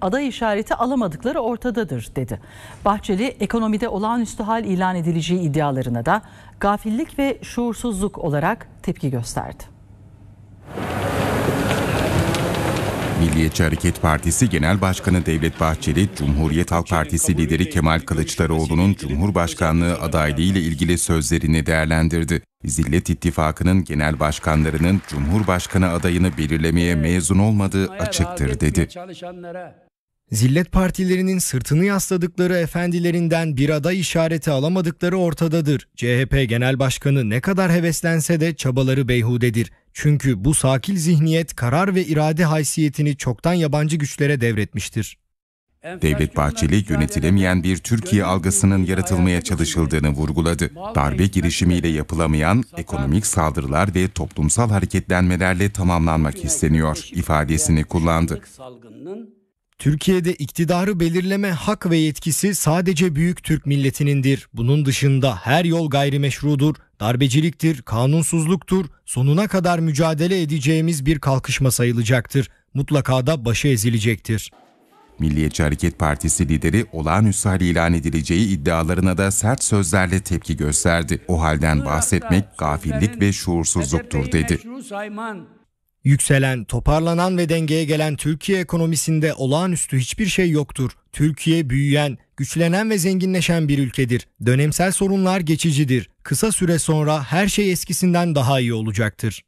aday işareti alamadıkları ortadadır dedi. Bahçeli ekonomide olağanüstü hal ilan edileceği iddialarına da gafillik ve şuursuzluk olarak tepki gösterdi. Milliyetçi Hareket Partisi Genel Başkanı Devlet Bahçeli, Cumhuriyet Halk Partisi lideri Kemal Kılıçdaroğlu'nun Cumhurbaşkanlığı adaylığı ile ilgili sözlerini değerlendirdi. Zillet İttifakı'nın genel başkanlarının Cumhurbaşkanı adayını belirlemeye mezun olmadığı açıktır dedi. Zillet partilerinin sırtını yasladıkları efendilerinden bir aday işareti alamadıkları ortadadır. CHP Genel Başkanı ne kadar heveslense de çabaları beyhudedir. Çünkü bu sakil zihniyet karar ve irade haysiyetini çoktan yabancı güçlere devretmiştir. Devlet Bahçeli yönetilemeyen bir Türkiye algısının yaratılmaya çalışıldığını vurguladı. Darbe girişimiyle yapılamayan ekonomik saldırılar ve toplumsal hareketlenmelerle tamamlanmak isteniyor ifadesini kullandı. Türkiye'de iktidarı belirleme hak ve yetkisi sadece büyük Türk milletinindir. Bunun dışında her yol gayrimeşrudur, darbeciliktir, kanunsuzluktur. Sonuna kadar mücadele edeceğimiz bir kalkışma sayılacaktır. Mutlaka da başı ezilecektir. Milliyetçi Hareket Partisi lideri olağanüstü hal ilan edileceği iddialarına da sert sözlerle tepki gösterdi. O halden bahsetmek gafillik ve şuursuzluktur dedi. Yükselen, toparlanan ve dengeye gelen Türkiye ekonomisinde olağanüstü hiçbir şey yoktur. Türkiye büyüyen, güçlenen ve zenginleşen bir ülkedir. Dönemsel sorunlar geçicidir. Kısa süre sonra her şey eskisinden daha iyi olacaktır.